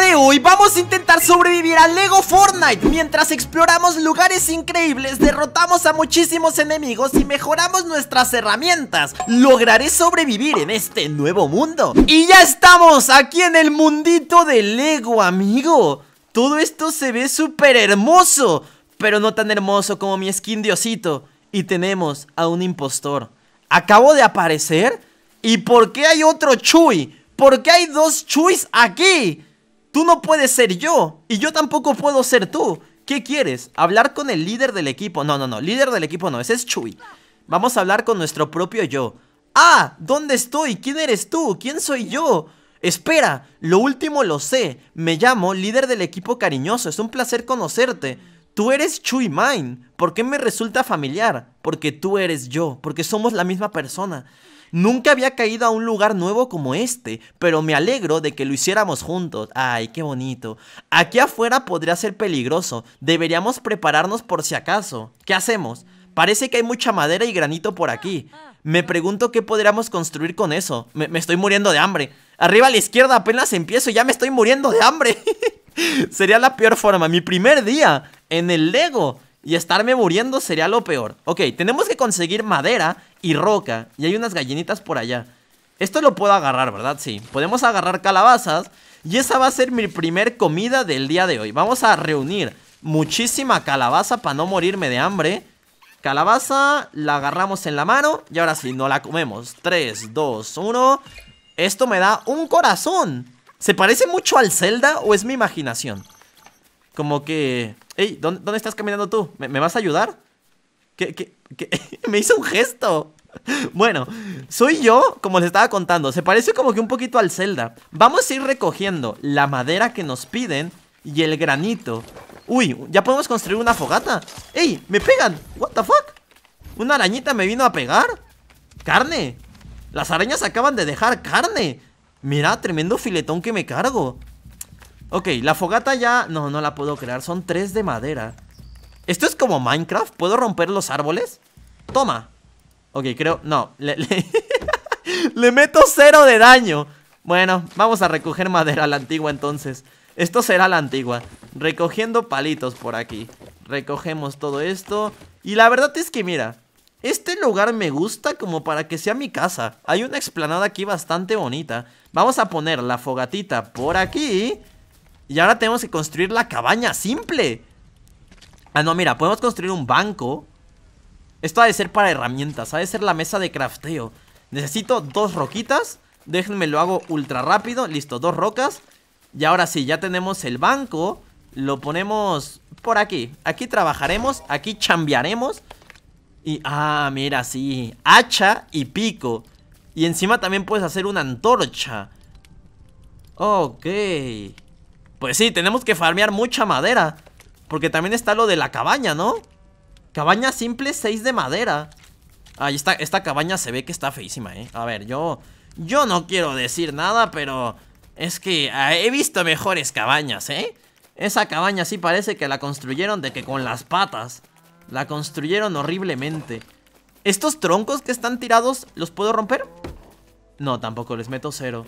de hoy vamos a intentar sobrevivir al Lego Fortnite Mientras exploramos lugares increíbles, derrotamos a muchísimos enemigos y mejoramos nuestras herramientas Lograré sobrevivir en este nuevo mundo Y ya estamos aquí en el mundito de Lego, amigo Todo esto se ve súper hermoso Pero no tan hermoso como mi skin diosito Y tenemos a un impostor ¿Acabo de aparecer? ¿Y por qué hay otro Chuy? ¿Por qué hay dos chuis aquí? Tú no puedes ser yo y yo tampoco puedo ser tú. ¿Qué quieres? ¿Hablar con el líder del equipo? No, no, no, líder del equipo no, ese es Chuy. Vamos a hablar con nuestro propio yo. ¡Ah! ¿Dónde estoy? ¿Quién eres tú? ¿Quién soy yo? Espera, lo último lo sé. Me llamo líder del equipo cariñoso. Es un placer conocerte. Tú eres Chuy Mine. ¿Por qué me resulta familiar? Porque tú eres yo, porque somos la misma persona. Nunca había caído a un lugar nuevo como este, pero me alegro de que lo hiciéramos juntos. Ay, qué bonito. Aquí afuera podría ser peligroso. Deberíamos prepararnos por si acaso. ¿Qué hacemos? Parece que hay mucha madera y granito por aquí. Me pregunto qué podríamos construir con eso. Me, estoy muriendo de hambre. Arriba a la izquierda apenas empiezo y ya me estoy muriendo de hambre. sería la peor forma. Mi primer día en el Lego y estarme muriendo sería lo peor. Ok, tenemos que conseguir madera y roca. Y hay unas gallinitas por allá. Esto lo puedo agarrar, ¿verdad? Sí. Podemos agarrar calabazas. Y esa va a ser mi primer comida del día de hoy. Vamos a reunir muchísima calabaza para no morirme de hambre. Calabaza, la agarramos en la mano y ahora sí, no la comemos. 3, 2, 1. Esto me da un corazón. ¿Se parece mucho al Zelda o es mi imaginación? Como que... Ey, ¿dónde, estás caminando tú? ¿Me, ¿Me, vas a ayudar? que me hizo un gesto. Bueno, soy yo, como les estaba contando, se parece como que un poquito al Zelda. Vamos a ir recogiendo la madera que nos piden y el granito. Uy, ya podemos construir una fogata. ¡Ey! ¡Me pegan! ¿What the fuck? ¿Una arañita me vino a pegar? ¡Carne! Las arañas acaban de dejar carne. Mira, tremendo filetón que me cargo. Ok, la fogata ya... No, no la puedo crear. Son tres de madera. ¿Esto es como Minecraft? ¿Puedo romper los árboles? Toma Ok, creo... No, le, meto cero de daño Bueno, vamos a recoger madera a la antigua entonces Esto será la antigua Recogiendo palitos por aquí Recogemos todo esto Y la verdad es que mira este lugar me gusta como para que sea mi casa Hay una explanada aquí bastante bonita Vamos a poner la fogatita por aquí Y ahora tenemos que construir la cabaña simple Ah, no, mira, podemos construir un banco. Esto ha de ser para herramientas, ha de ser la mesa de crafteo. Necesito dos roquitas. Déjenme lo hago ultra rápido. Listo, dos rocas. Y ahora sí, ya tenemos el banco. Lo ponemos por aquí. Aquí trabajaremos, aquí chambearemos. Y, ah, mira, sí. Hacha y pico. Y encima también puedes hacer una antorcha. Ok. Pues sí, tenemos que farmear mucha madera. Porque también está lo de la cabaña, ¿no? Cabaña simple, 6 de madera Ahí está, esta cabaña se ve que está feísima, ¿eh? A ver, yo... Yo no quiero decir nada, pero... Es que ah, he visto mejores cabañas, ¿eh? Esa cabaña sí parece que la construyeron de que con las patas La construyeron horriblemente ¿Estos troncos que están tirados los puedo romper? No, tampoco, les meto cero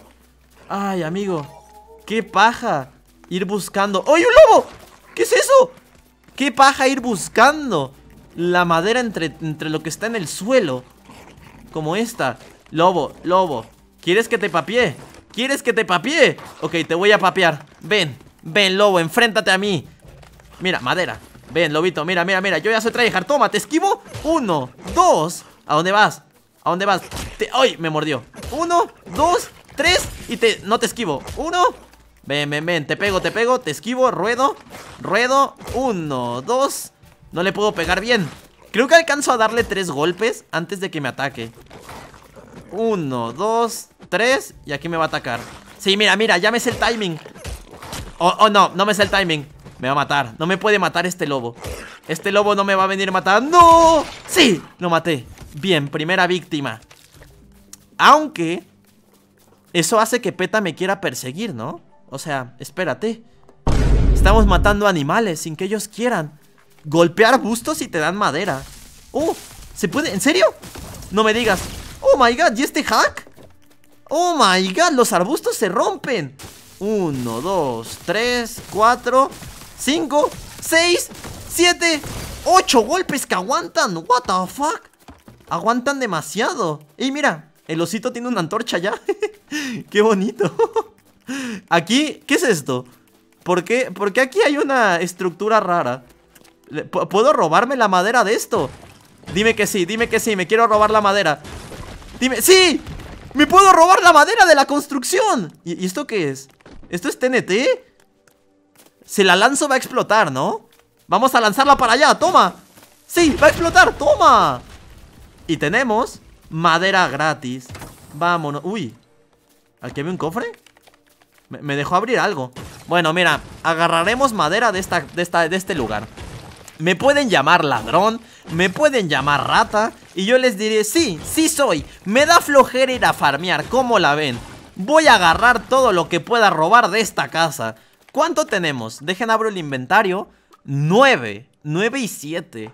Ay, amigo, qué paja Ir buscando ¡Ay, un lobo! ¿Qué es eso? ¿Qué paja ir buscando? La madera entre, entre lo que está en el suelo Como esta Lobo, lobo ¿Quieres que te papié? ¿Quieres que te papié? Ok, te voy a papiar Ven, ven lobo, enfréntate a mí Mira, madera Ven, lobito, mira, mira, mira Yo ya soy trajejar Toma, te esquivo Uno, dos ¿A dónde vas? ¿A dónde vas? ¡Ay! Me mordió Uno, dos, tres Y te... no te esquivo Uno, Ven, ven, ven, te pego, te pego, te esquivo, ruedo Ruedo, uno, dos No le puedo pegar bien Creo que alcanzo a darle tres golpes antes de que me ataque Uno, dos, tres Y aquí me va a atacar Sí, mira, mira, ya me sé el timing Oh, oh no, no me sé el timing Me va a matar, no me puede matar este lobo Este lobo no me va a venir matando. matar ¡No! ¡Sí! Lo maté Bien, primera víctima Aunque Eso hace que Peta me quiera perseguir, ¿no? O sea, espérate. Estamos matando animales sin que ellos quieran. Golpear arbustos y te dan madera. ¡Oh! ¿Se puede? ¿En serio? No me digas. ¡Oh, my God! ¿Y este hack? ¡Oh, my God! Los arbustos se rompen. Uno, dos, tres, cuatro, cinco, seis, siete, ocho golpes que aguantan. What the fuck? Aguantan demasiado. Y mira, el osito tiene una antorcha ya. Qué bonito. Aquí, ¿qué es esto? ¿Por qué? Porque aquí hay una estructura rara ¿Puedo robarme la madera de esto? Dime que sí, dime que sí, me quiero robar la madera Dime, ¡sí! ¡Me puedo robar la madera de la construcción! ¿Y, esto qué es? ¿Esto es TNT? Si la lanzo va a explotar, ¿no? Vamos a lanzarla para allá, toma ¡Sí, va a explotar, toma! Y tenemos madera gratis Vámonos, uy ¿Aquí había un cofre? Me, dejó abrir algo Bueno, mira, agarraremos madera de, esta, de, este lugar Me pueden llamar ladrón Me pueden llamar rata Y yo les diré, sí, sí soy Me da flojera ir a farmear, ¿cómo la ven? Voy a agarrar todo lo que pueda robar de esta casa ¿Cuánto tenemos? Dejen abro el inventario 9, 9 y 7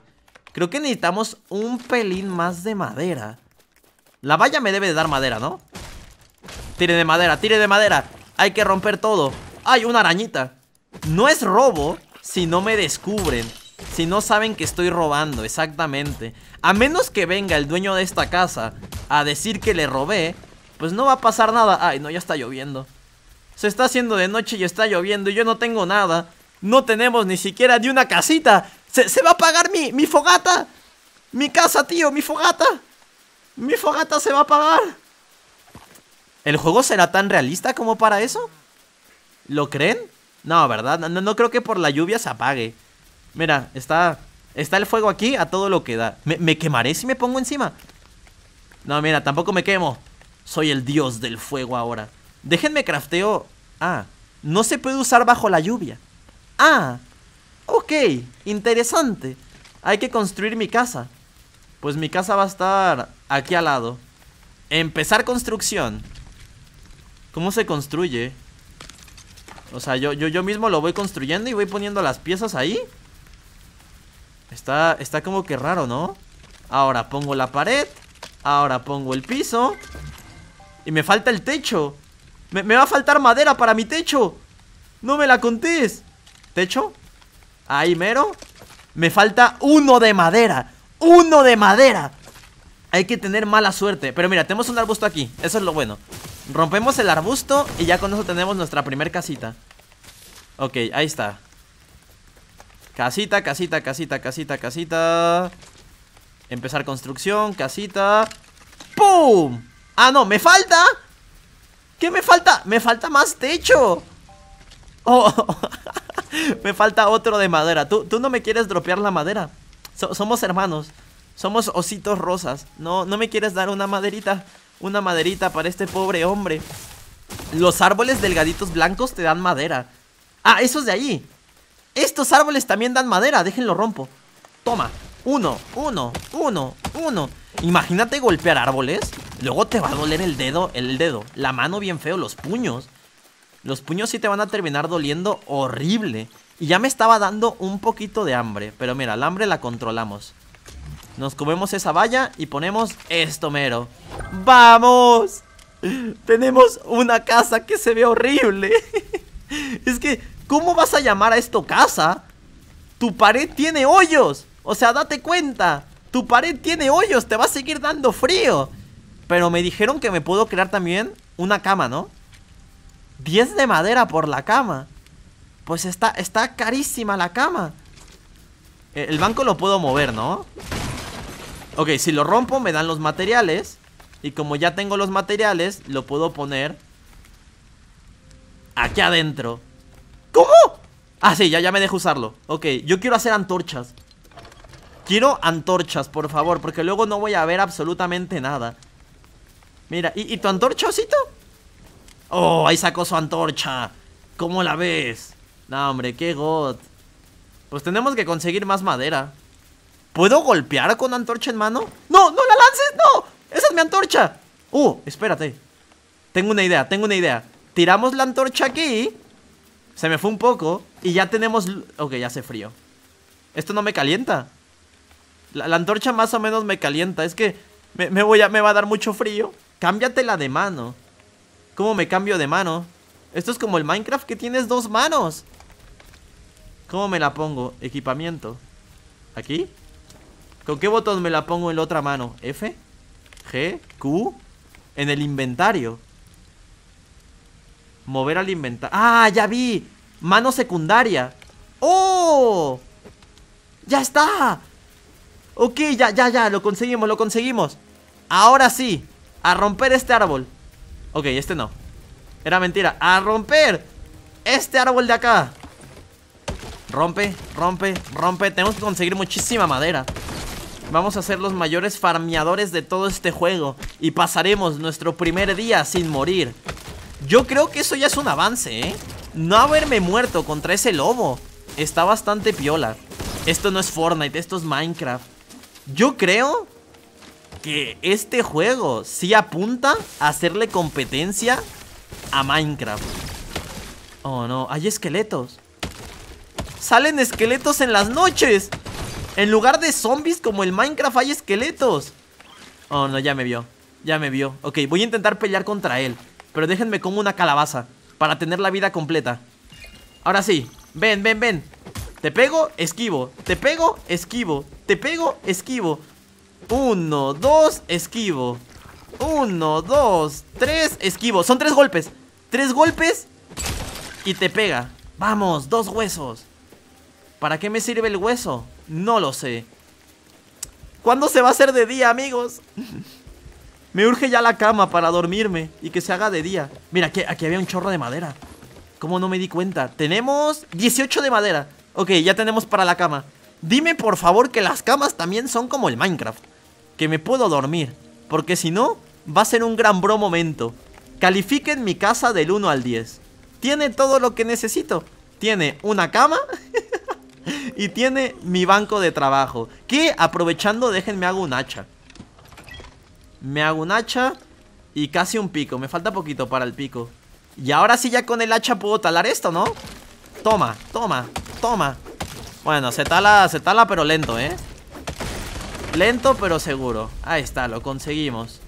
Creo que necesitamos un pelín más de madera La valla me debe de dar madera, ¿no? Tire de madera, tire de madera hay que romper todo hay una arañita! No es robo si no me descubren Si no saben que estoy robando, exactamente A menos que venga el dueño de esta casa A decir que le robé Pues no va a pasar nada ¡Ay, no, ya está lloviendo! Se está haciendo de noche y está lloviendo Y yo no tengo nada No tenemos ni siquiera ni una casita ¡Se, va a pagar mi, mi fogata! ¡Mi casa, tío! ¡Mi fogata! ¡Mi fogata se va a pagar! ¿El juego será tan realista como para eso? ¿Lo creen? No, ¿verdad? No, creo que por la lluvia se apague. Mira, está, está el fuego aquí a todo lo que da. ¿Me, quemaré si me pongo encima? No, mira, tampoco me quemo. Soy el dios del fuego ahora. Déjenme crafteo... Ah, no se puede usar bajo la lluvia. Ah, ok, interesante. Hay que construir mi casa. Pues mi casa va a estar aquí al lado. Empezar construcción cómo se construye. O sea, yo, yo, yo mismo lo voy construyendo y voy poniendo las piezas ahí. Está, está como que raro, ¿no? Ahora pongo la pared. Ahora pongo el piso. Y me falta el techo. Me, me va a faltar madera para mi techo. No me la contés. ¿Techo? Ahí mero. Me falta uno de madera. Uno de madera. Hay que tener mala suerte Pero mira, tenemos un arbusto aquí, eso es lo bueno Rompemos el arbusto y ya con eso tenemos nuestra primer casita Ok, ahí está Casita, casita, casita, casita, casita Empezar construcción, casita ¡Pum! Ah, no, me falta ¿Qué me falta? Me falta más techo Oh, me falta otro de madera ¿Tú, no me quieres dropear la madera Somos hermanos somos ositos rosas. No, no me quieres dar una maderita. Una maderita para este pobre hombre. Los árboles delgaditos blancos te dan madera. Ah, esos de allí. Estos árboles también dan madera. Déjenlo rompo. Toma. Uno, uno, uno, uno. Imagínate golpear árboles. Luego te va a doler el dedo, el dedo. La mano bien feo, los puños. Los puños sí te van a terminar doliendo horrible. Y ya me estaba dando un poquito de hambre. Pero mira, el hambre la controlamos. Nos comemos esa valla y ponemos esto mero ¡Vamos! Tenemos una casa que se ve horrible Es que, ¿cómo vas a llamar a esto casa? Tu pared tiene hoyos O sea, date cuenta Tu pared tiene hoyos, te va a seguir dando frío Pero me dijeron que me puedo crear también una cama, ¿no? 10 de madera por la cama Pues está, está carísima la cama e-, El banco lo puedo mover, ¿no? Ok, si lo rompo me dan los materiales Y como ya tengo los materiales Lo puedo poner Aquí adentro ¿Cómo? Ah, sí, ya, ya me dejo usarlo Ok, yo quiero hacer antorchas Quiero antorchas, por favor Porque luego no voy a ver absolutamente nada Mira, ¿y, tu antorcha, osito? Oh, ahí sacó su antorcha ¿Cómo la ves? No, hombre, qué god Pues tenemos que conseguir más madera ¿Puedo golpear con antorcha en mano? ¡No! ¡No la lances! ¡No! ¡Esa es mi antorcha! ¡Uh! Espérate Tengo una idea, tengo una idea Tiramos la antorcha aquí Se me fue un poco Y ya tenemos... Ok, ya hace frío Esto no me calienta La, antorcha más o menos me calienta Es que me, voy a, me va a dar mucho frío Cámbiatela de mano ¿Cómo me cambio de mano? Esto es como el Minecraft que tienes dos manos ¿Cómo me la pongo? Equipamiento ¿Aquí? ¿Con qué botón me la pongo en la otra mano? ¿F? ¿G? ¿Q? En el inventario Mover al inventario ¡Ah, ya vi! Mano secundaria ¡Oh! ¡Ya está! Ok, ya, ya, ya, lo conseguimos, lo conseguimos Ahora sí A romper este árbol Ok, este no Era mentira A romper Este árbol de acá Rompe, rompe, rompe Tenemos que conseguir muchísima madera Vamos a ser los mayores farmeadores de todo este juego y pasaremos nuestro primer día sin morir. Yo creo que eso ya es un avance, ¿eh? No haberme muerto contra ese lobo está bastante piola. Esto no es Fortnite, esto es Minecraft. Yo creo que este juego sí apunta a hacerle competencia a Minecraft. Oh no, hay esqueletos. Salen esqueletos en las noches. En lugar de zombies como el Minecraft hay esqueletos Oh no, ya me vio Ya me vio Ok, voy a intentar pelear contra él Pero déjenme como una calabaza Para tener la vida completa Ahora sí, ven, ven, ven Te pego, esquivo Te pego, esquivo Te pego, esquivo Uno, dos, esquivo Uno, dos, tres, esquivo Son tres golpes Tres golpes Y te pega Vamos, dos huesos ¿Para qué me sirve el hueso? No lo sé ¿Cuándo se va a hacer de día, amigos? Me urge ya la cama para dormirme y que se haga de día Mira, aquí, aquí había un chorro de madera ¿Cómo no me di cuenta? Tenemos 18 de madera Ok, ya tenemos para la cama Dime por favor que las camas también son como el Minecraft Que me puedo dormir Porque si no, va a ser un gran bro momento Califiquen mi casa del 1 al 10 Tiene todo lo que necesito Tiene una cama y tiene mi banco de trabajo. Que aprovechando, déjenme hago un hacha. Me hago un hacha y casi un pico. Me falta poquito para el pico. Y ahora sí ya con el hacha puedo talar esto, ¿no? Toma, toma, toma. Bueno, se tala, se tala pero lento, ¿eh? Lento pero seguro. Ahí está, lo conseguimos.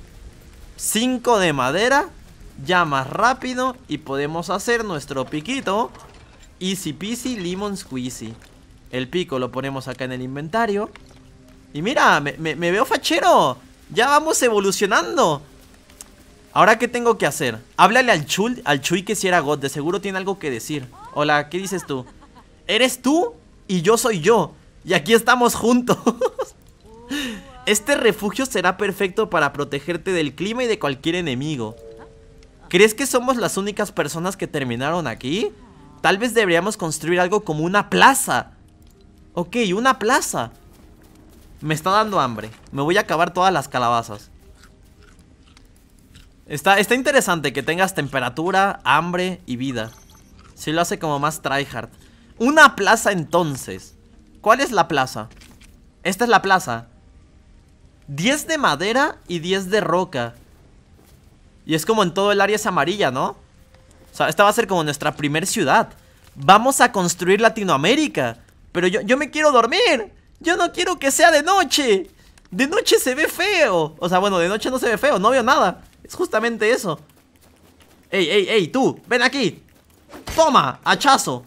5 de madera. Ya más rápido. Y podemos hacer nuestro piquito. Easy peasy, lemon squeezy. El pico lo ponemos acá en el inventario. Y mira, me, veo fachero. Ya vamos evolucionando. Ahora, ¿qué tengo que hacer? Háblale al Chul, al Chuy que si era God. De seguro tiene algo que decir. Hola, ¿qué dices tú? Eres tú y yo soy yo. Y aquí estamos juntos. este refugio será perfecto para protegerte del clima y de cualquier enemigo. ¿Crees que somos las únicas personas que terminaron aquí? Tal vez deberíamos construir algo como una plaza. Ok, una plaza Me está dando hambre Me voy a acabar todas las calabazas Está, está interesante que tengas temperatura, hambre y vida Si lo hace como más tryhard Una plaza entonces ¿Cuál es la plaza? Esta es la plaza 10 de madera y 10 de roca Y es como en todo el área es amarilla, ¿no? O sea, esta va a ser como nuestra primer ciudad Vamos a construir Latinoamérica pero yo, me quiero dormir. Yo no quiero que sea de noche. De noche se ve feo. O sea, bueno, de noche no se ve feo, no veo nada. Es justamente eso. Ey, ey, ey, tú, ven aquí. Toma, hachazo.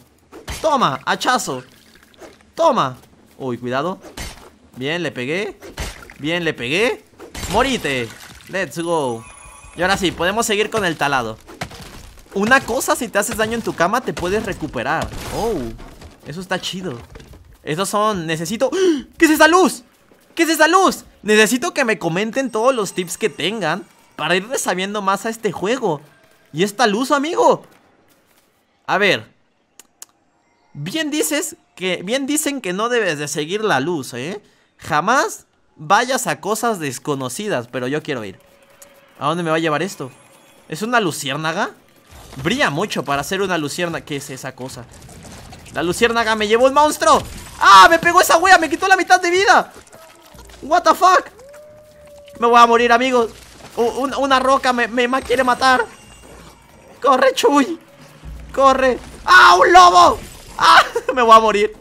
Toma, hachazo. Toma. Uy, cuidado. Bien, le pegué. Bien, le pegué. Morite. Let's go. Y ahora sí, podemos seguir con el talado. Una cosa, si te haces daño en tu cama, te puedes recuperar. Oh. Eso está chido Esos son, necesito ¿Qué es esa luz? ¿Qué es esa luz? Necesito que me comenten todos los tips que tengan Para ir sabiendo más a este juego ¿Y esta luz, amigo? A ver Bien dices que Bien dicen que no debes de seguir la luz, ¿eh? Jamás vayas a cosas desconocidas Pero yo quiero ir ¿A dónde me va a llevar esto? ¿Es una luciérnaga? Brilla mucho para ser una luciérnaga ¿Qué es esa cosa? La luciérnaga me llevó un monstruo ¡Ah! ¡Me pegó esa wea! ¡Me quitó la mitad de vida! ¡What the fuck! Me voy a morir, amigos una, roca me, me, quiere matar ¡Corre, Chuy! ¡Corre! ¡Ah! ¡Un lobo! ¡Ah! Me voy a morir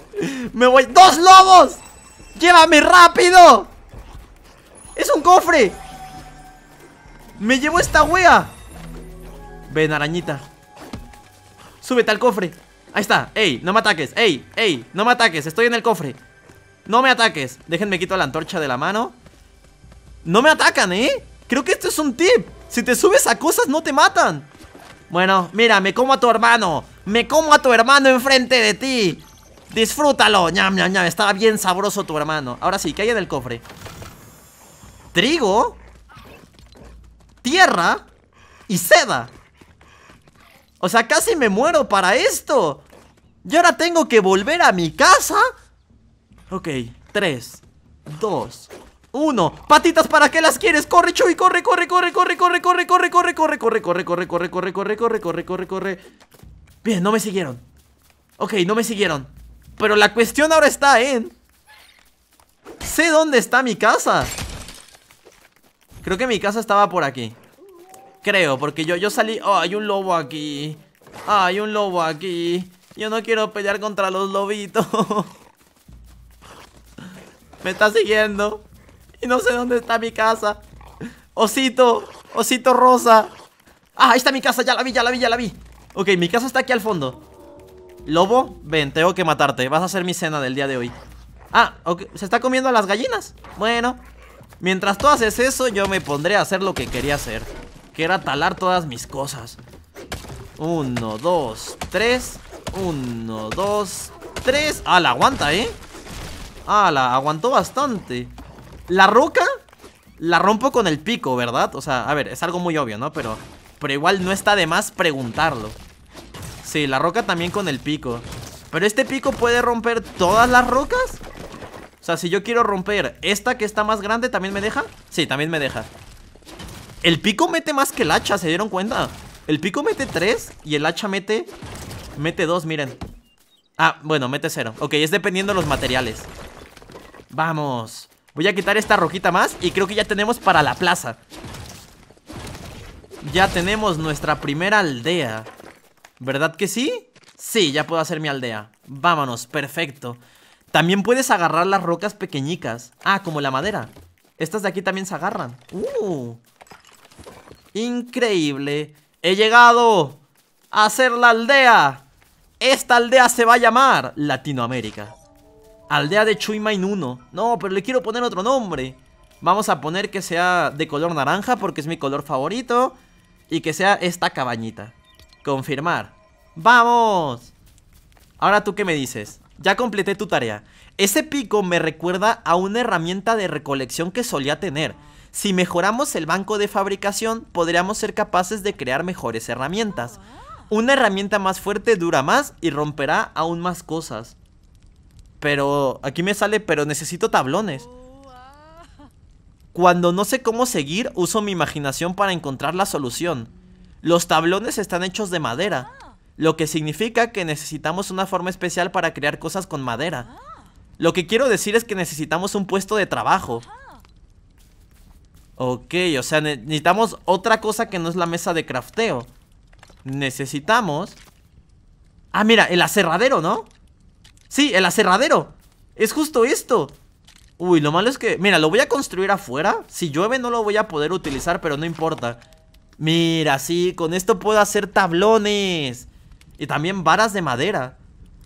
Me voy... ¡Dos lobos! ¡Llévame rápido! ¡Es un cofre! ¡Me llevo esta wea! Ven, arañita Súbete al cofre Ahí está, ey, no me ataques, ey, ey No me ataques, estoy en el cofre No me ataques, déjenme quito la antorcha de la mano No me atacan, eh Creo que esto es un tip Si te subes a cosas no te matan Bueno, mira, me como a tu hermano Me como a tu hermano enfrente de ti Disfrútalo, ñam, ñam, ñam Estaba bien sabroso tu hermano Ahora sí, ¿qué hay en el cofre? Trigo Tierra Y seda o sea, casi me muero para esto Y ahora tengo que volver a mi casa Ok, tres 2 1 patitas, ¿para qué las quieres? Corre, Chuy, corre, corre, corre, corre, corre, corre, corre, corre, corre, corre, corre, corre, corre, corre, corre, corre, corre, corre, corre. Bien, no me siguieron. Ok, no me siguieron. Pero la cuestión ahora está en... Sé dónde está mi casa. Creo que mi casa estaba por aquí. Creo, porque yo, yo salí... ¡Oh, hay un lobo aquí! ¡Ah, hay un lobo aquí! Yo no quiero pelear contra los lobitos. Me está siguiendo. Y no sé dónde está mi casa. Osito, osito rosa. Ah, ahí está mi casa, ya la vi, ya la vi, ya la vi. Ok, mi casa está aquí al fondo. Lobo, ven, tengo que matarte. Vas a ser mi cena del día de hoy. Ah, se está comiendo a las gallinas. Bueno, mientras tú haces eso, yo me pondré a hacer lo que quería hacer que era talar todas mis cosas. Uno, dos, tres. Uno, dos, tres. Ah, la aguanta, ¿eh? Ah, la aguantó bastante. La roca la rompo con el pico, ¿verdad? O sea, a ver, es algo muy obvio, ¿no? Pero, pero igual no está de más preguntarlo. Sí, la roca también con el pico. Pero este pico puede romper todas las rocas. O sea, si yo quiero romper esta que está más grande, ¿también me deja? Sí, también me deja. El pico mete más que el hacha, ¿se dieron cuenta? El pico mete 3 y el hacha mete... Mete 2, miren Ah, bueno, mete 0 Ok, es dependiendo de los materiales Vamos Voy a quitar esta rojita más Y creo que ya tenemos para la plaza Ya tenemos nuestra primera aldea ¿Verdad que sí? Sí, ya puedo hacer mi aldea Vámonos, perfecto También puedes agarrar las rocas pequeñicas Ah, como la madera Estas de aquí también se agarran Uh, Increíble. He llegado a hacer la aldea. Esta aldea se va a llamar Latinoamérica. Aldea de 1 No, pero le quiero poner otro nombre. Vamos a poner que sea de color naranja porque es mi color favorito. Y que sea esta cabañita. Confirmar. ¡Vamos! Ahora tú qué me dices. Ya completé tu tarea. Ese pico me recuerda a una herramienta de recolección que solía tener. Si mejoramos el banco de fabricación, podríamos ser capaces de crear mejores herramientas. Una herramienta más fuerte dura más y romperá aún más cosas. Pero aquí me sale, pero necesito tablones. Cuando no sé cómo seguir, uso mi imaginación para encontrar la solución. Los tablones están hechos de madera, lo que significa que necesitamos una forma especial para crear cosas con madera. Lo que quiero decir es que necesitamos un puesto de trabajo. Ok, o sea, necesitamos otra cosa que no es la mesa de crafteo. Necesitamos... Ah, mira, el aserradero, ¿no? Sí, el aserradero. Es justo esto. Uy, lo malo es que... Mira, lo voy a construir afuera. Si llueve no lo voy a poder utilizar, pero no importa. Mira, sí, con esto puedo hacer tablones. Y también varas de madera.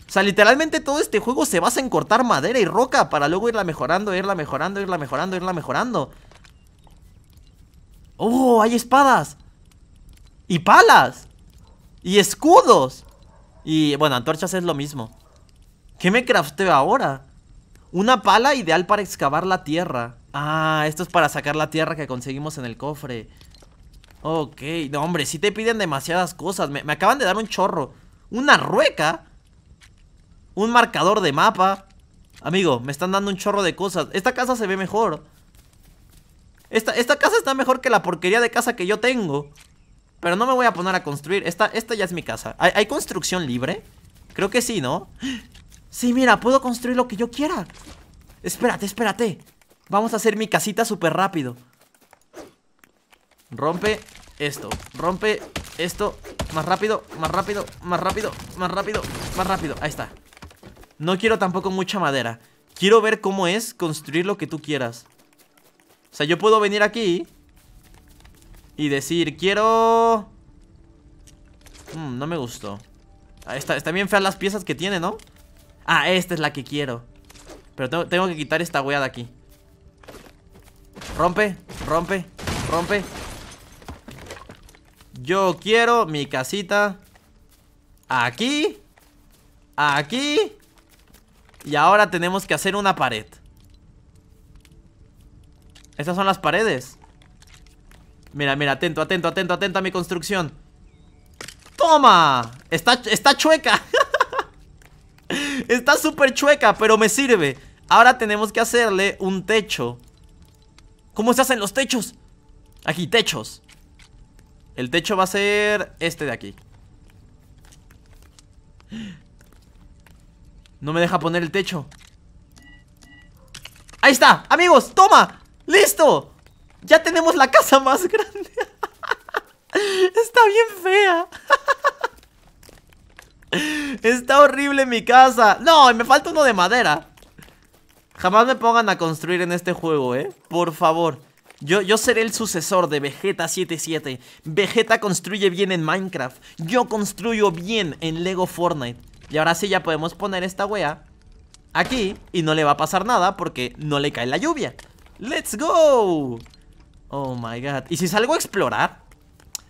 O sea, literalmente todo este juego se basa en cortar madera y roca para luego irla mejorando, irla mejorando, irla mejorando, irla mejorando. ¡Oh, hay espadas! Y palas Y escudos Y, bueno, antorchas es lo mismo ¿Qué me crafteo ahora? Una pala ideal para excavar la tierra Ah, esto es para sacar la tierra que conseguimos en el cofre Ok, no hombre, si te piden demasiadas cosas me, me, acaban de dar un chorro Una rueca Un marcador de mapa Amigo, me están dando un chorro de cosas Esta casa se ve mejor esta, casa está mejor que la porquería de casa que yo tengo. Pero no me voy a poner a construir. Esta, esta ya es mi casa. ¿Hay, ¿Hay, construcción libre? Creo que sí, ¿no? Sí, mira, puedo construir lo que yo quiera. Espérate, espérate. Vamos a hacer mi casita súper rápido. Rompe esto. Rompe esto. Más rápido, más rápido, más rápido, más rápido, más rápido. Ahí está. No quiero tampoco mucha madera. Quiero ver cómo es construir lo que tú quieras. O sea, yo puedo venir aquí y decir, quiero... Mm, no me gustó. Ah, está, bien feas las piezas que tiene, ¿no? Ah, esta es la que quiero. Pero tengo, que quitar esta weá de aquí. Rompe, rompe, rompe. Yo quiero mi casita aquí, aquí. Y ahora tenemos que hacer una pared. Estas son las paredes. Mira, mira, atento, atento, atento, atento a mi construcción. ¡Toma! Está, está chueca. está súper chueca, pero me sirve. Ahora tenemos que hacerle un techo. ¿Cómo se hacen los techos? Aquí, techos. El techo va a ser este de aquí. No me deja poner el techo. ¡Ahí está! ¡Amigos! ¡Toma! ¡Listo! Ya tenemos la casa más grande Está bien fea Está horrible mi casa No, me falta uno de madera Jamás me pongan a construir en este juego, ¿eh? Por favor yo, yo seré el sucesor de Vegeta77 Vegeta construye bien en Minecraft Yo construyo bien en Lego Fortnite Y ahora sí ya podemos poner esta wea Aquí Y no le va a pasar nada porque no le cae la lluvia ¡Let's go! Oh my god. ¿Y si salgo a explorar?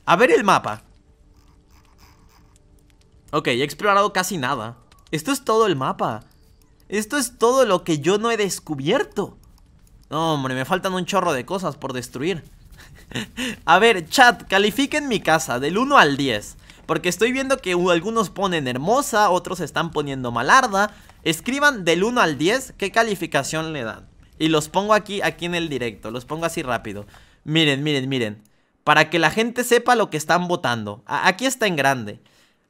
A ver el mapa. Ok, he explorado casi nada. Esto es todo el mapa. Esto es todo lo que yo no he descubierto. hombre, me faltan un chorro de cosas por destruir. a ver, chat, califiquen mi casa del 1 al 10. Porque estoy viendo que algunos ponen hermosa, otros están poniendo malarda. Escriban del 1 al 10 qué calificación le dan. Y los pongo aquí, aquí en el directo, los pongo así rápido. Miren, miren, miren. Para que la gente sepa lo que están votando. aquí está en grande.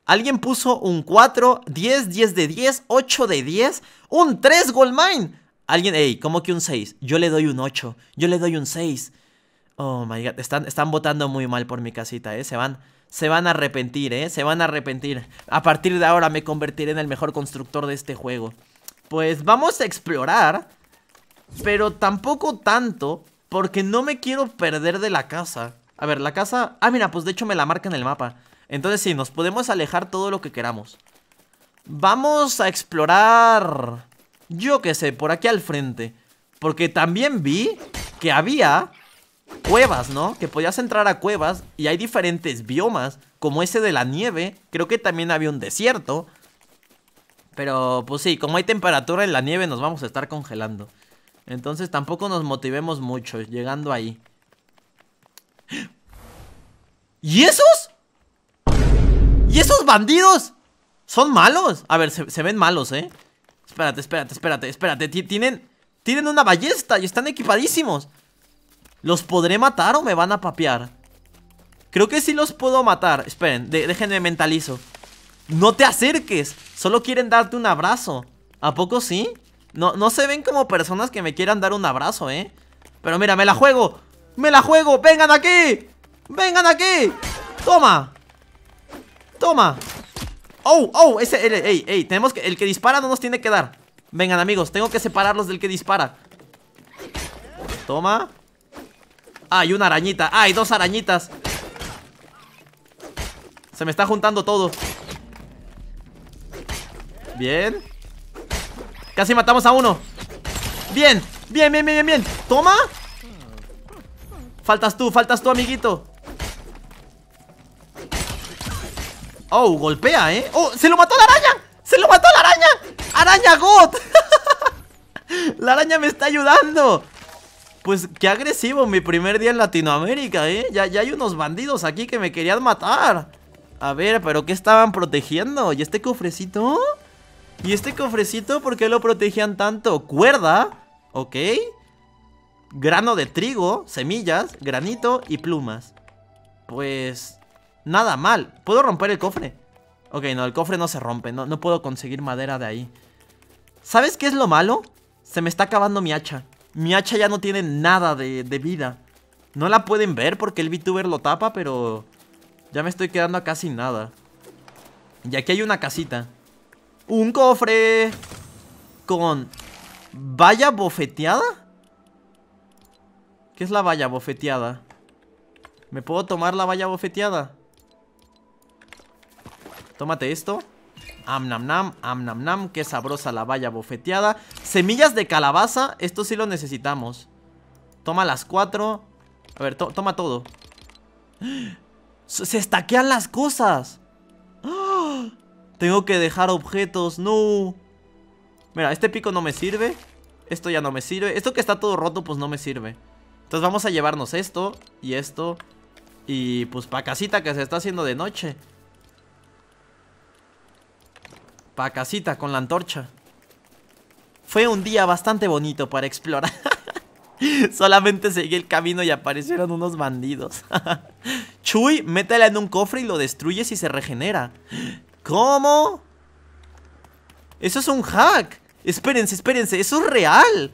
Alguien puso un 4, 10, 10 de 10, 8 de 10, un 3 Goldmine. Alguien, ey, ¿cómo que un 6? Yo le doy un 8, yo le doy un 6. Oh my god, están, están votando muy mal por mi casita, eh. Se van, se van a arrepentir, eh. Se van a arrepentir. A partir de ahora me convertiré en el mejor constructor de este juego. Pues vamos a explorar pero tampoco tanto, porque no me quiero perder de la casa. A ver, la casa... Ah, mira, pues de hecho me la marca en el mapa. Entonces sí, nos podemos alejar todo lo que queramos. Vamos a explorar... Yo qué sé, por aquí al frente. Porque también vi que había cuevas, ¿no? Que podías entrar a cuevas y hay diferentes biomas, como ese de la nieve. Creo que también había un desierto. Pero pues sí, como hay temperatura en la nieve nos vamos a estar congelando. Entonces tampoco nos motivemos mucho llegando ahí. ¿Y esos? ¿Y esos bandidos? Son malos. A ver, se, ven malos, ¿eh? Espérate, espérate, espérate, espérate. tienen, tienen una ballesta y están equipadísimos. ¿Los podré matar o me van a papear? Creo que sí los puedo matar. Esperen, déjenme mentalizo. No te acerques. Solo quieren darte un abrazo. ¿A poco sí? No, no se ven como personas que me quieran dar un abrazo, ¿eh? Pero mira, me la juego. ¡Me la juego! ¡Vengan aquí! ¡Vengan aquí! ¡Toma! ¡Toma! ¡Oh! ¡Oh! Ese, ey, ey, tenemos que... El que dispara no nos tiene que dar Vengan, amigos, tengo que separarlos del que dispara Toma Hay y una arañita Hay dos arañitas Se me está juntando todo Bien Casi matamos a uno Bien, bien, bien, bien, bien Toma Faltas tú, faltas tú, amiguito Oh, golpea, ¿eh? ¡Oh! ¡Se lo mató la araña! ¡Se lo mató la araña! ¡Araña God! la araña me está ayudando Pues qué agresivo mi primer día en Latinoamérica, ¿eh? Ya, ya hay unos bandidos aquí que me querían matar A ver, ¿pero qué estaban protegiendo? ¿Y este cofrecito? ¿Y este cofrecito por qué lo protegían tanto? Cuerda, ok Grano de trigo, semillas, granito y plumas Pues... Nada mal ¿Puedo romper el cofre? Ok, no, el cofre no se rompe No, no puedo conseguir madera de ahí ¿Sabes qué es lo malo? Se me está acabando mi hacha Mi hacha ya no tiene nada de, de vida No la pueden ver porque el VTuber lo tapa, pero... Ya me estoy quedando acá sin nada Y aquí hay una casita un cofre Con ¿Valla bofeteada? ¿Qué es la valla bofeteada? ¿Me puedo tomar la valla bofeteada? Tómate esto Am nam Qué sabrosa la valla bofeteada Semillas de calabaza, esto sí lo necesitamos Toma las cuatro A ver, toma todo Se estaquean las cosas ¡Oh! Tengo que dejar objetos, no Mira, este pico no me sirve Esto ya no me sirve Esto que está todo roto pues no me sirve Entonces vamos a llevarnos esto y esto Y pues pa' casita que se está haciendo de noche Pa' casita con la antorcha Fue un día bastante bonito para explorar Solamente seguí el camino y aparecieron unos bandidos Chuy, métela en un cofre y lo destruyes y se regenera ¿Cómo? Eso es un hack Espérense, espérense, eso es real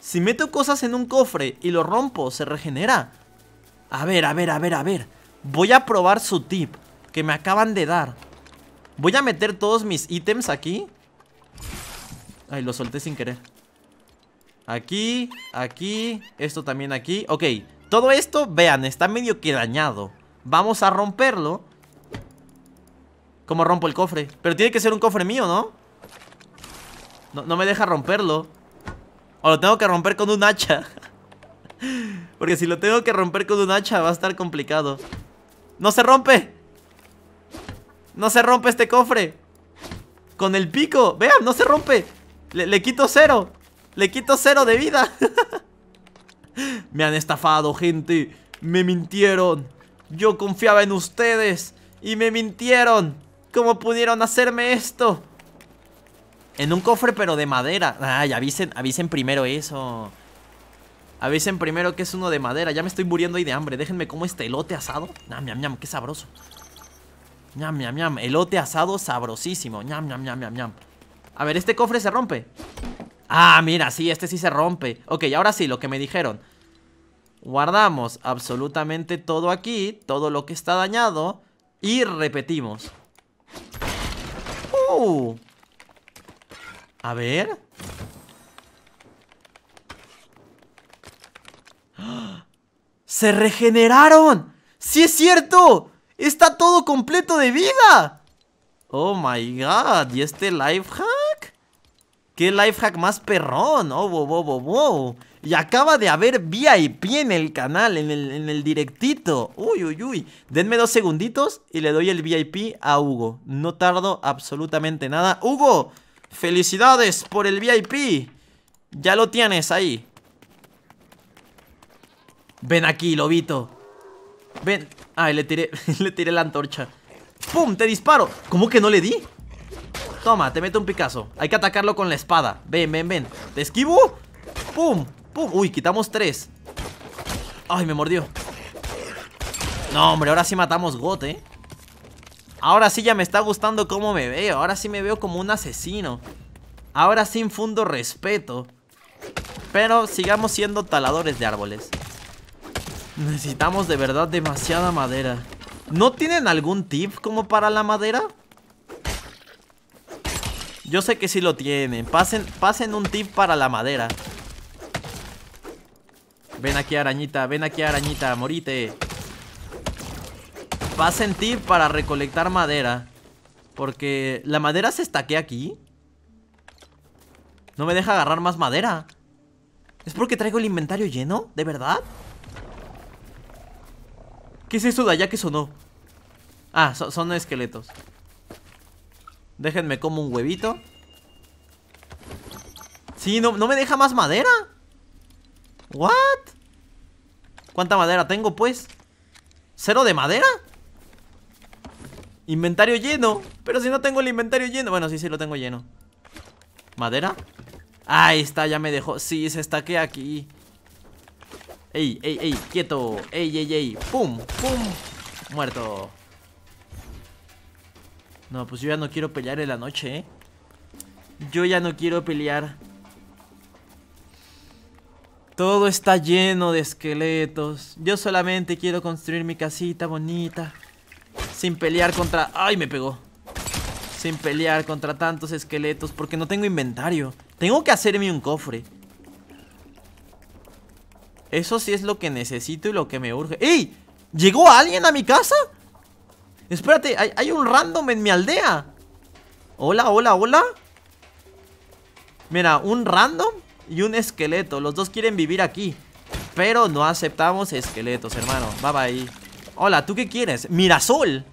Si meto cosas en un cofre y lo rompo, se regenera A ver, a ver, a ver, a ver Voy a probar su tip Que me acaban de dar Voy a meter todos mis ítems aquí Ay, lo solté sin querer Aquí, aquí, esto también aquí Ok, todo esto, vean, está medio que dañado Vamos a romperlo ¿Cómo rompo el cofre? Pero tiene que ser un cofre mío, ¿no? No, me deja romperlo O lo tengo que romper con un hacha Porque si lo tengo que romper con un hacha Va a estar complicado ¡No se rompe! ¡No se rompe este cofre! Con el pico, vean, no se rompe le quito cero Le quito cero de vida Me han estafado, gente Me mintieron Yo confiaba en ustedes Y me mintieron ¿Cómo pudieron hacerme esto? En un cofre, pero de madera. Ay, avisen, avisen primero eso. Avisen primero que es uno de madera. Ya me estoy muriendo ahí de hambre. Déjenme como este elote asado. Ñam, ñam, ñam, qué sabroso. Ñam, ñam, ñam. Elote asado sabrosísimo. Ñam, ñam, ñam, ñam, A ver, ¿este cofre se rompe? Ah, mira, sí, este sí se rompe. Ok, ahora sí, lo que me dijeron. Guardamos absolutamente todo aquí, todo lo que está dañado, y repetimos. A ver. ¡Se regeneraron! ¡Sí es cierto! ¡Está todo completo de vida! ¡Oh, my God! ¿Y este life hack? ¿Qué life hack más perrón? ¡Oh, wow, wow, wow! Y acaba de haber VIP en el canal, en el, en el directito. Uy, uy, uy. Denme dos segunditos y le doy el VIP a Hugo. No tardo absolutamente nada. Hugo, felicidades por el VIP. Ya lo tienes ahí. Ven aquí, lobito. Ven. Ay, le tiré, le tiré la antorcha. ¡Pum! Te disparo. ¿Cómo que no le di? Toma, te meto un picazo Hay que atacarlo con la espada Ven, ven, ven ¿Te esquivo? ¡Pum! Uy, quitamos tres Ay, me mordió No, hombre, ahora sí matamos Got, eh Ahora sí ya me está gustando cómo me veo Ahora sí me veo como un asesino Ahora sí infundo respeto Pero sigamos siendo taladores de árboles Necesitamos de verdad demasiada madera ¿No tienen algún tip como para la madera? Yo sé que sí lo tienen Pasen, pasen un tip para la madera Ven aquí, arañita, ven aquí, arañita, morite. Va a sentir para recolectar madera. Porque la madera se estaquea aquí. No me deja agarrar más madera. ¿Es porque traigo el inventario lleno? ¿De verdad? ¿Qué es eso de allá que sonó? Ah, son esqueletos Déjenme como un huevito Sí, no, no me deja más madera ¿What? ¿Cuánta madera tengo, pues? ¿Cero de madera? Inventario lleno Pero si no tengo el inventario lleno Bueno, sí, sí lo tengo lleno ¿Madera? Ahí está, ya me dejó Sí, se estaquea aquí Ey, ey, ey, quieto Ey, ey, ey, pum, pum Muerto No, pues yo ya no quiero pelear en la noche, ¿eh? Yo ya no quiero pelear todo está lleno de esqueletos. Yo solamente quiero construir mi casita bonita. Sin pelear contra... ¡Ay, me pegó! Sin pelear contra tantos esqueletos porque no tengo inventario. Tengo que hacerme un cofre. Eso sí es lo que necesito y lo que me urge. ¡Ey! ¿Llegó alguien a mi casa? Espérate, hay, hay un random en mi aldea. Hola, hola, hola. Mira, un random y un esqueleto. Los dos quieren vivir aquí. Pero no aceptamos esqueletos, hermano. Bye bye. Hola, ¿tú qué quieres? ¡Mirasol!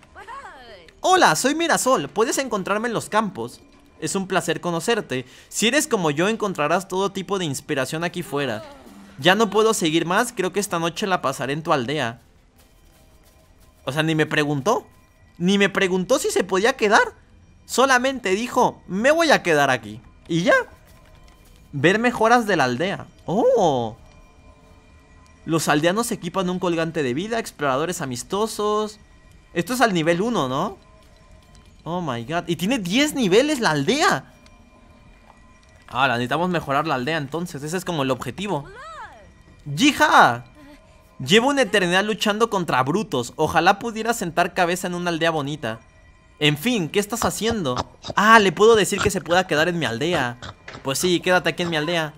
Hola, soy Mirasol. Puedes encontrarme en los campos. Es un placer conocerte. Si eres como yo, encontrarás todo tipo de inspiración aquí fuera. Ya no puedo seguir más. Creo que esta noche la pasaré en tu aldea. O sea, ni me preguntó. Ni me preguntó si se podía quedar. Solamente dijo, me voy a quedar aquí. Y ya. Ver mejoras de la aldea. ¡Oh! Los aldeanos equipan un colgante de vida, exploradores amistosos. Esto es al nivel 1, ¿no? Oh my god. Y tiene 10 niveles la aldea. Ah, necesitamos mejorar la aldea entonces. Ese es como el objetivo. ¡Yija! Llevo una eternidad luchando contra brutos. Ojalá pudiera sentar cabeza en una aldea bonita. En fin, ¿qué estás haciendo? Ah, le puedo decir que se pueda quedar en mi aldea. Pues sí, quédate aquí en mi aldea.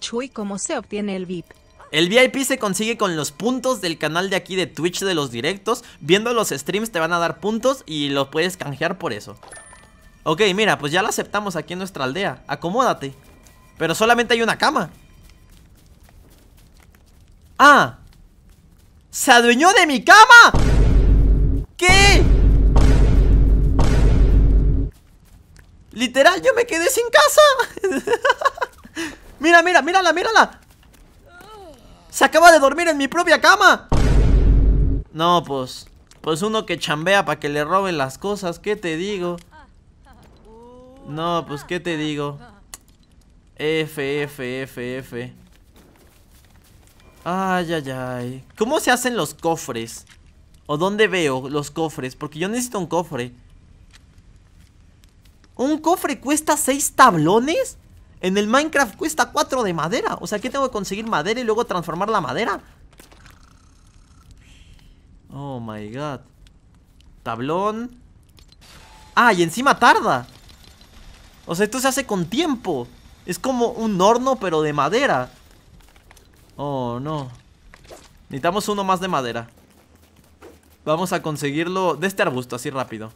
Chuy, ¿cómo se obtiene el VIP? El VIP se consigue con los puntos del canal de aquí de Twitch de los directos. Viendo los streams te van a dar puntos y los puedes canjear por eso. Ok, mira, pues ya la aceptamos aquí en nuestra aldea. Acomódate. Pero solamente hay una cama. ¡Ah! ¡Se adueñó de mi cama! ¿Qué? Literal, yo me quedé sin casa Mira, mira, mírala, mírala Se acaba de dormir en mi propia cama No, pues Pues uno que chambea para que le roben las cosas ¿Qué te digo? No, pues ¿qué te digo? F, F, F, F Ay, ay, ay ¿Cómo se hacen los cofres? ¿O dónde veo los cofres? Porque yo necesito un cofre ¿Un cofre cuesta 6 tablones? En el Minecraft cuesta 4 de madera. O sea, ¿qué tengo que conseguir madera y luego transformar la madera? Oh my god. Tablón. Ah, y encima tarda. O sea, esto se hace con tiempo. Es como un horno, pero de madera. Oh, no. Necesitamos uno más de madera. Vamos a conseguirlo de este arbusto, así rápido.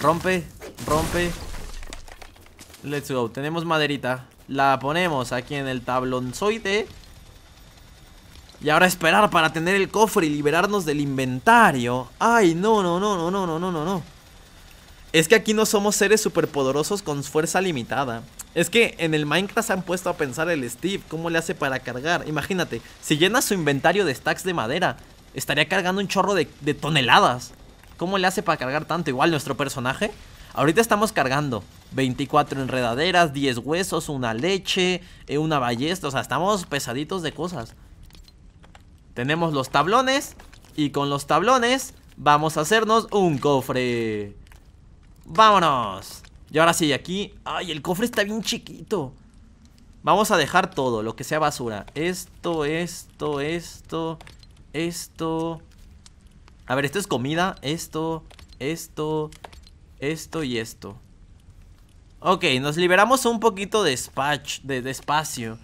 Rompe. Rompe. Let's go. Tenemos maderita. La ponemos aquí en el tablonzoide. Y ahora esperar para tener el cofre y liberarnos del inventario. Ay, no, no, no, no, no, no, no, no, Es que aquí no somos seres superpoderosos con fuerza limitada. Es que en el Minecraft se han puesto a pensar el Steve, cómo le hace para cargar. Imagínate, si llena su inventario de stacks de madera, estaría cargando un chorro de, de toneladas. ¿Cómo le hace para cargar tanto? Igual nuestro personaje Ahorita estamos cargando 24 enredaderas, 10 huesos, una leche, eh, una ballesta. O sea, estamos pesaditos de cosas. Tenemos los tablones. Y con los tablones vamos a hacernos un cofre. ¡Vámonos! Y ahora sí, aquí... ¡Ay, el cofre está bien chiquito! Vamos a dejar todo, lo que sea basura. Esto, esto, esto, esto... A ver, esto es comida. Esto, esto, esto y esto. Ok, nos liberamos un poquito de, de, espacio.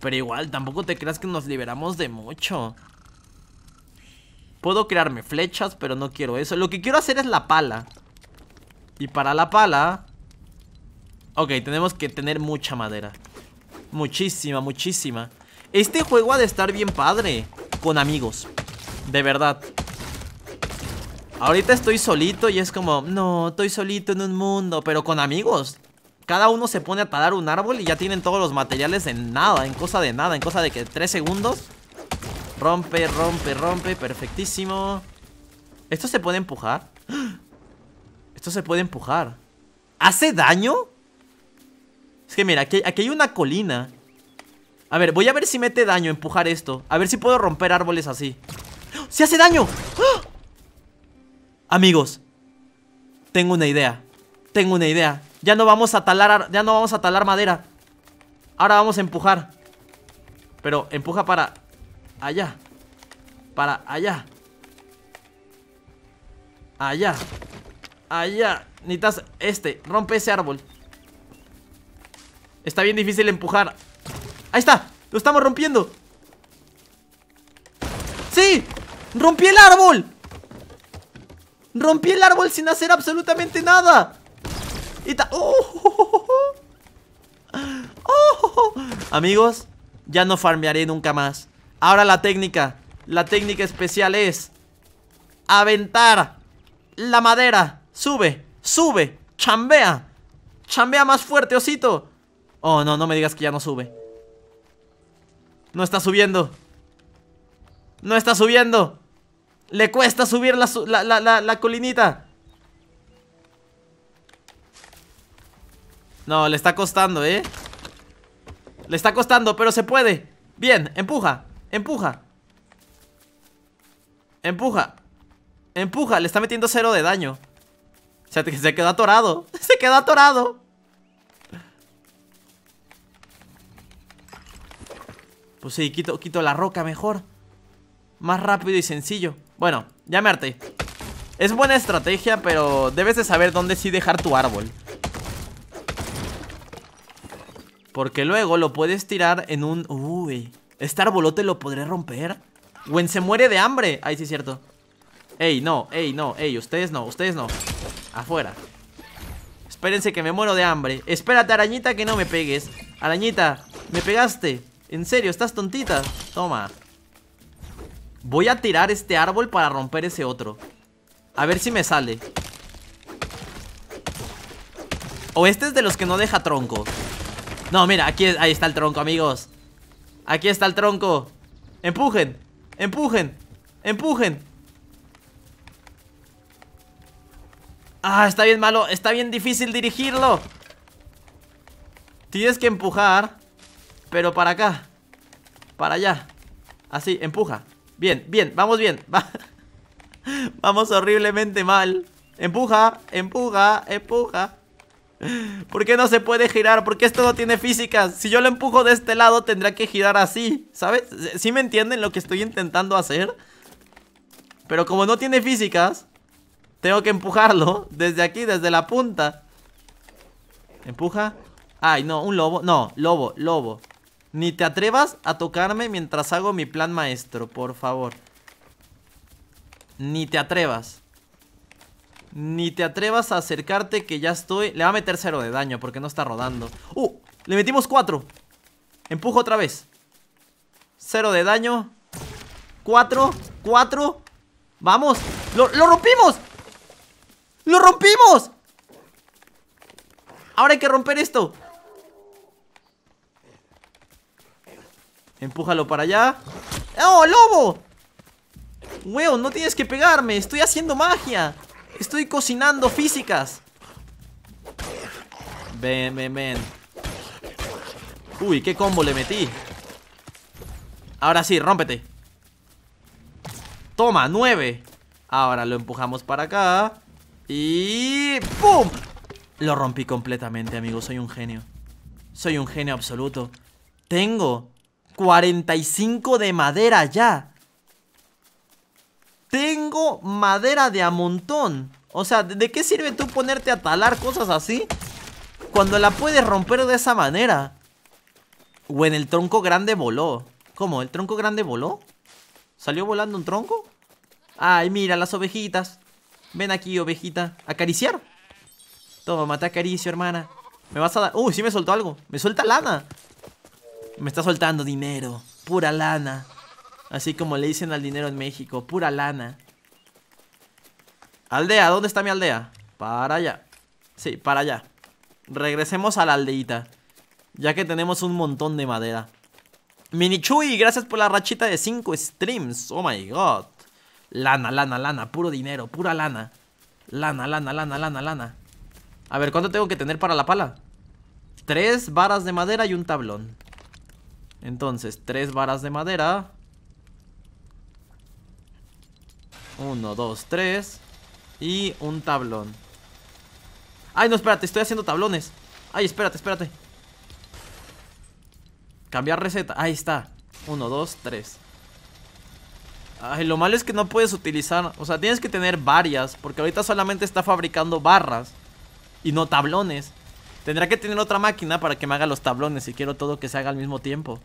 Pero igual, tampoco te creas que nos liberamos de mucho. Puedo crearme flechas, pero no quiero eso. Lo que quiero hacer es la pala. Y para la pala... Ok, tenemos que tener mucha madera. Muchísima, muchísima. Este juego ha de estar bien padre. Con amigos. De verdad. Ahorita estoy solito y es como, no, estoy solito en un mundo, pero con amigos. Cada uno se pone a talar un árbol y ya tienen todos los materiales en nada, en cosa de nada, en cosa de que tres segundos. Rompe, rompe, rompe, perfectísimo. ¿Esto se puede empujar? Esto se puede empujar. ¿Hace daño? Es que mira, aquí, aquí hay una colina. A ver, voy a ver si mete daño empujar esto. A ver si puedo romper árboles así. ¿Si ¡Sí hace daño! ¡Ah! Amigos, tengo una idea. Tengo una idea. Ya no vamos a talar, ya no vamos a talar madera. Ahora vamos a empujar. Pero empuja para allá. Para allá. Allá. Allá. Necesitas este. Rompe ese árbol. Está bien difícil empujar. Ahí está. Lo estamos rompiendo. ¡Sí! ¡Rompí el árbol! Rompí el árbol sin hacer absolutamente nada. ¡Oh! ¡Oh! Amigos, ya no farmearé nunca más. Ahora la técnica. La técnica especial es aventar la madera. Sube, sube, chambea. Chambea más fuerte, osito. Oh, no, no me digas que ya no sube. No está subiendo. No está subiendo. Le cuesta subir la, colinita. No, le está costando, ¿eh? Le está costando, pero se puede. Bien, empuja, empuja. Empuja. Empuja, le está metiendo cero de daño. O sea, se quedó atorado. Se quedó atorado. Pues sí, quito, quito la roca mejor. Más rápido y sencillo. Bueno, ya Es buena estrategia, pero debes de saber dónde sí dejar tu árbol Porque luego lo puedes tirar en un... Uy, este arbolote lo podré romper Gwen se muere de hambre Ay, sí es cierto Ey, no, ey, no, ey, ustedes no, ustedes no Afuera Espérense que me muero de hambre Espérate, arañita, que no me pegues Arañita, me pegaste En serio, estás tontita Toma Voy a tirar este árbol para romper ese otro A ver si me sale O este es de los que no deja tronco No, mira, aquí ahí está el tronco, amigos Aquí está el tronco Empujen, empujen, empujen Ah, está bien malo, está bien difícil dirigirlo Tienes que empujar Pero para acá Para allá Así, empuja Bien, bien, vamos bien. Vamos horriblemente mal. Empuja, empuja, empuja. ¿Por qué no se puede girar? Porque esto no tiene físicas? Si yo lo empujo de este lado, tendrá que girar así. ¿Sabes? ¿Sí me entienden lo que estoy intentando hacer? Pero como no tiene físicas, tengo que empujarlo desde aquí, desde la punta. Empuja. Ay, no, un lobo. No, lobo, lobo. Ni te atrevas a tocarme mientras hago mi plan maestro, por favor. Ni te atrevas. Ni te atrevas a acercarte que ya estoy... Le va a meter cero de daño porque no está rodando. ¡Uh! Le metimos cuatro. Empujo otra vez. Cero de daño. Cuatro. Cuatro. Vamos. ¡Lo, lo rompimos! ¡Lo rompimos! Ahora hay que romper esto. Empújalo para allá ¡Oh, lobo! Weón, no tienes que pegarme Estoy haciendo magia Estoy cocinando físicas Ven, ven, ven Uy, qué combo le metí Ahora sí, rómpete Toma, nueve Ahora lo empujamos para acá Y... ¡Pum! Lo rompí completamente, amigo. Soy un genio Soy un genio absoluto Tengo 45 de madera ya. Tengo madera de a montón. O sea, ¿de qué sirve tú ponerte a talar cosas así? Cuando la puedes romper de esa manera. O en el tronco grande voló. ¿Cómo? ¿El tronco grande voló? ¿Salió volando un tronco? Ay, mira, las ovejitas. Ven aquí, ovejita. ¿Acariciar? Toma, mata acaricio, hermana. Me vas a dar... Uy, sí me soltó algo. Me suelta lana. Me está soltando dinero, pura lana. Así como le dicen al dinero en México, pura lana. Aldea, ¿dónde está mi aldea? Para allá. Sí, para allá. Regresemos a la aldeita. Ya que tenemos un montón de madera. Minichui, gracias por la rachita de 5 streams. Oh my god. Lana, lana, lana. Puro dinero, pura lana. Lana, lana, lana, lana, lana. A ver, ¿cuánto tengo que tener para la pala? Tres varas de madera y un tablón. Entonces, tres varas de madera. Uno, dos, tres. Y un tablón. Ay, no, espérate, estoy haciendo tablones. Ay, espérate, espérate. Cambiar receta. Ahí está. Uno, dos, tres. Ay, lo malo es que no puedes utilizar... O sea, tienes que tener varias. Porque ahorita solamente está fabricando barras. Y no tablones. Tendrá que tener otra máquina para que me haga los tablones. Si quiero todo que se haga al mismo tiempo.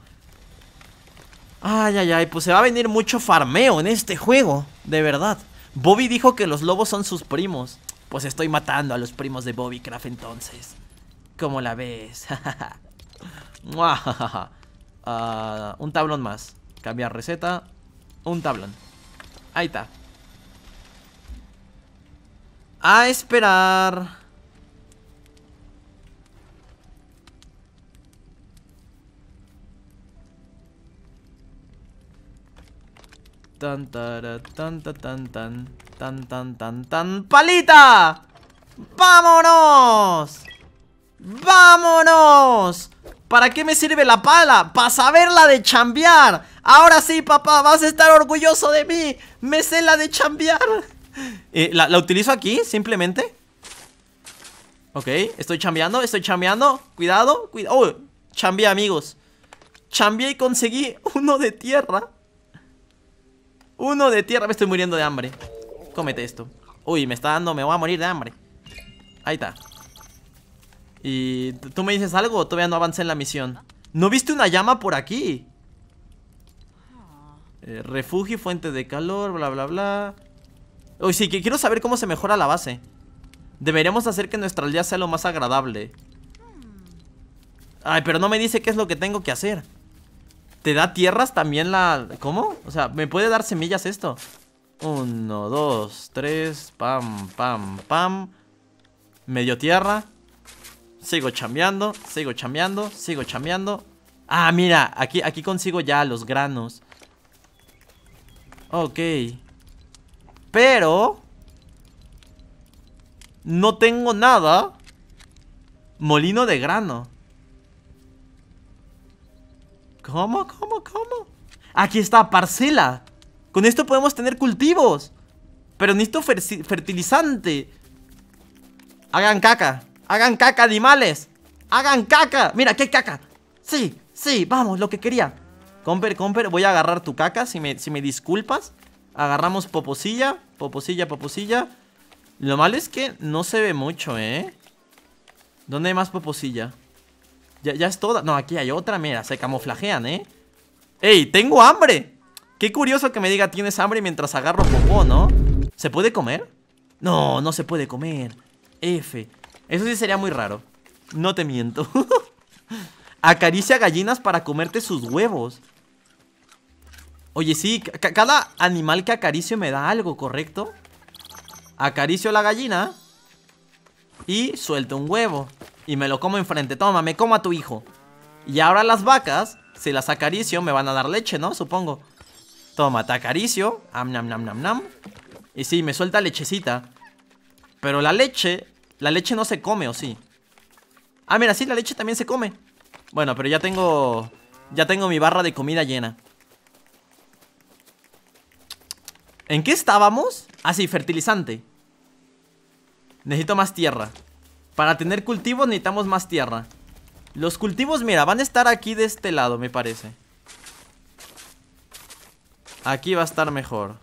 Ay, ay, ay, pues se va a venir mucho farmeo en este juego, de verdad. Bobby dijo que los lobos son sus primos. Pues estoy matando a los primos de Bobby Craft entonces. ¿Cómo la ves? uh, un tablón más. Cambiar receta. Un tablón. Ahí está. A esperar. Tan, tan, tan, tan, tan, tan, tan, tan, ¡Palita! ¡Vámonos! ¡Vámonos! ¿Para qué me sirve la pala? ¡Para saberla de chambear! Ahora sí, papá, vas a estar orgulloso de mí. Me sé la de chambear. Eh, ¿la, ¿la, utilizo aquí, simplemente? Ok, estoy chambeando, estoy chambeando. Cuidado, cuidado. Oh, chambeé, amigos. Chambeé y conseguí uno de tierra. Uno de tierra, me estoy muriendo de hambre Cómete esto Uy, me está dando, me voy a morir de hambre Ahí está ¿Y tú me dices algo todavía no avancé en la misión? ¿No viste una llama por aquí? Refugio ah. eh, refugio, fuente de calor, bla, bla, bla Uy, sí, que quiero saber cómo se mejora la base Deberíamos hacer que nuestra aldea sea lo más agradable hmm. Ay, pero no me dice qué es lo que tengo que hacer ¿Te da tierras también la...? ¿Cómo? O sea, ¿me puede dar semillas esto? Uno, dos, tres Pam, pam, pam Medio tierra Sigo chameando, sigo chameando Sigo chameando Ah, mira, aquí, aquí consigo ya los granos Ok Pero No tengo nada Molino de grano ¿Cómo, cómo, cómo? Aquí está, parcela Con esto podemos tener cultivos Pero necesito fertilizante Hagan caca Hagan caca, animales Hagan caca, mira, ¿qué caca Sí, sí, vamos, lo que quería Comper, Comper, voy a agarrar tu caca Si me, si me disculpas Agarramos poposilla, poposilla, poposilla Lo malo es que no se ve mucho, ¿eh? ¿Dónde hay más poposilla? Ya, es toda. No, aquí hay otra, mira, se camuflajean, ¿eh? ¡Ey, tengo hambre! Qué curioso que me diga tienes hambre mientras agarro popó, ¿no? ¿Se puede comer? No, no se puede comer. F. Eso sí sería muy raro. No te miento. Acaricia gallinas para comerte sus huevos. Oye, sí, cada animal que acaricio me da algo, ¿correcto? Acaricio la gallina y suelto un huevo. Y me lo como enfrente. Toma, me como a tu hijo. Y ahora las vacas, si las acaricio, me van a dar leche, ¿no? Supongo. Toma, te acaricio. Am, nam, nam, nam, nam. Y sí, me suelta lechecita. Pero la leche, la leche no se come, ¿o sí? Ah, mira, sí, la leche también se come. Bueno, pero ya tengo, ya tengo mi barra de comida llena. ¿En qué estábamos? Ah, sí, fertilizante. Necesito más tierra Para tener cultivos necesitamos más tierra Los cultivos, mira, van a estar aquí de este lado, me parece Aquí va a estar mejor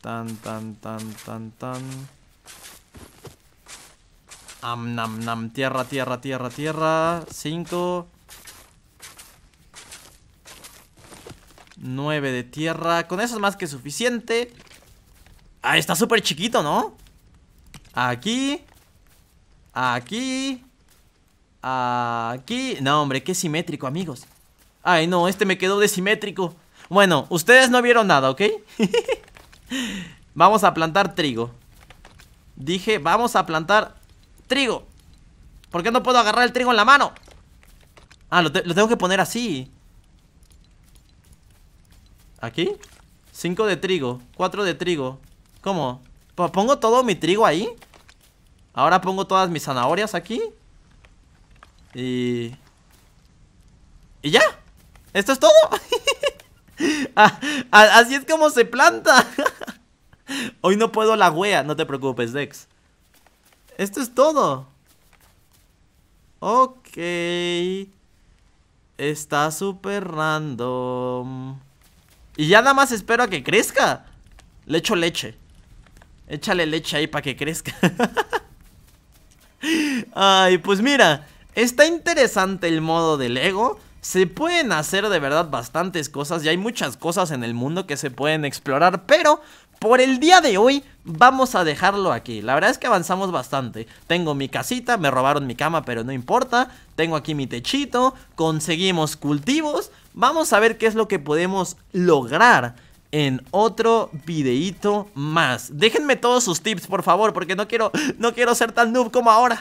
Tan, tan, tan, tan, tan Am, nam, nam, tierra, tierra, tierra, tierra Cinco 9 de tierra. Con eso es más que suficiente. Ah, está súper chiquito, ¿no? Aquí. Aquí. Aquí. No, hombre, qué simétrico, amigos. Ay, no, este me quedó de simétrico. Bueno, ustedes no vieron nada, ¿ok? vamos a plantar trigo. Dije, vamos a plantar trigo. ¿Por qué no puedo agarrar el trigo en la mano? Ah, lo, lo tengo que poner así. ¿Aquí? Cinco de trigo, Cuatro de trigo ¿Cómo? ¿Pongo todo mi trigo ahí? Ahora pongo todas mis zanahorias aquí Y... ¿Y ya? ¿Esto es todo? Ah, ah, así es como se planta Hoy no puedo la wea, no te preocupes Dex Esto es todo Ok Está super random y ya nada más espero a que crezca. Le echo leche. Échale leche ahí para que crezca. Ay, pues mira, está interesante el modo del Lego. Se pueden hacer de verdad bastantes cosas y hay muchas cosas en el mundo que se pueden explorar, pero por el día de hoy vamos a dejarlo aquí. La verdad es que avanzamos bastante. Tengo mi casita, me robaron mi cama, pero no importa. Tengo aquí mi techito, conseguimos cultivos, Vamos a ver qué es lo que podemos lograr en otro videito más. Déjenme todos sus tips, por favor, porque no quiero, no quiero ser tan noob como ahora.